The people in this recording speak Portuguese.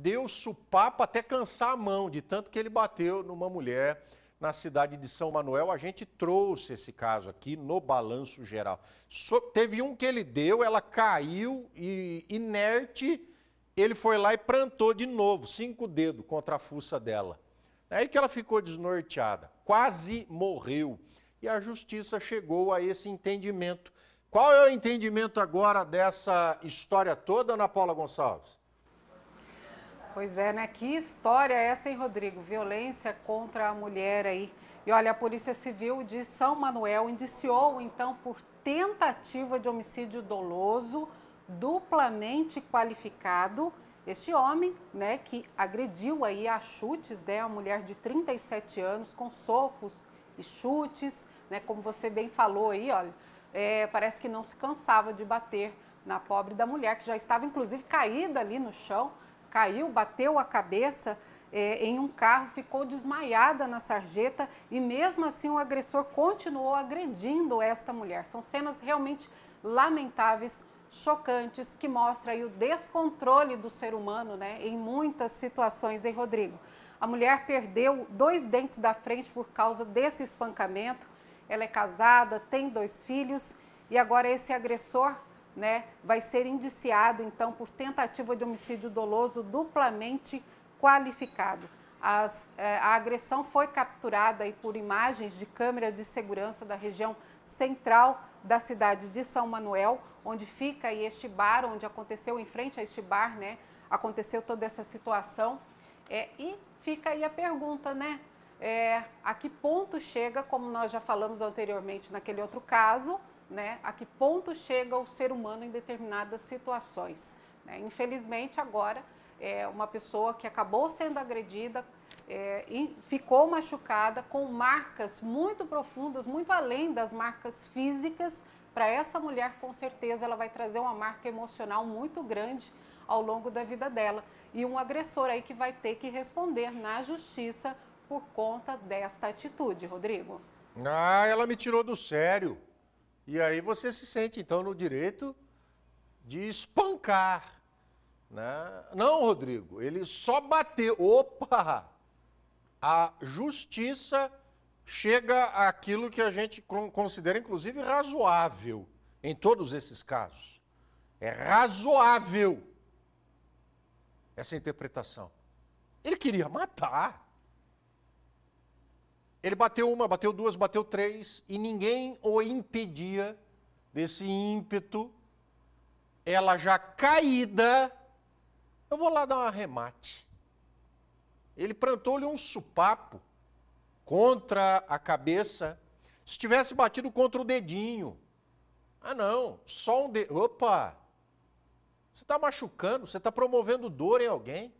deu supapo até cansar a mão, de tanto que ele bateu numa mulher na cidade de São Manuel. A gente trouxe esse caso aqui no balanço geral. So, teve um que ele deu, ela caiu e inerte, ele foi lá e plantou de novo, cinco dedos contra a fuça dela. Aí que ela ficou desnorteada, quase morreu. E a justiça chegou a esse entendimento. Qual é o entendimento agora dessa história toda, Ana Paula Gonçalves? Pois é, né? Que história é essa, hein, Rodrigo? Violência contra a mulher aí. E olha, a Polícia Civil de São Manuel indiciou, então, por tentativa de homicídio doloso, duplamente qualificado, este homem, né, que agrediu aí a chutes, né, a mulher de 37 anos, com socos e chutes, né, como você bem falou aí, olha, é, parece que não se cansava de bater na pobre da mulher, que já estava, inclusive, caída ali no chão, caiu, bateu a cabeça é, em um carro, ficou desmaiada na sarjeta e mesmo assim o agressor continuou agredindo esta mulher. São cenas realmente lamentáveis, chocantes, que mostram aí o descontrole do ser humano né, em muitas situações, em Rodrigo? A mulher perdeu dois dentes da frente por causa desse espancamento. Ela é casada, tem dois filhos e agora esse agressor né, vai ser indiciado, então, por tentativa de homicídio doloso duplamente qualificado. As, eh, a agressão foi capturada aí por imagens de câmera de segurança da região central da cidade de São Manuel, onde fica aí este bar, onde aconteceu, em frente a este bar, né, aconteceu toda essa situação. É, e fica aí a pergunta, né, é, a que ponto chega, como nós já falamos anteriormente naquele outro caso, né, a que ponto chega o ser humano em determinadas situações. Né? Infelizmente, agora, é, uma pessoa que acabou sendo agredida é, ficou machucada com marcas muito profundas, muito além das marcas físicas. Para essa mulher, com certeza, ela vai trazer uma marca emocional muito grande ao longo da vida dela. E um agressor aí que vai ter que responder na justiça por conta desta atitude, Rodrigo. Ah, ela me tirou do sério. E aí você se sente, então, no direito de espancar. Né? Não, Rodrigo, ele só bateu. Opa! A justiça chega àquilo que a gente considera, inclusive, razoável em todos esses casos. É razoável essa interpretação. Ele queria matar. Ele bateu uma, bateu duas, bateu três e ninguém o impedia desse ímpeto. Ela já caída, eu vou lá dar um arremate. Ele plantou-lhe um supapo contra a cabeça. Se tivesse batido contra o dedinho. Ah, não, só um dedo. Opa! Você está machucando, você está promovendo dor em alguém.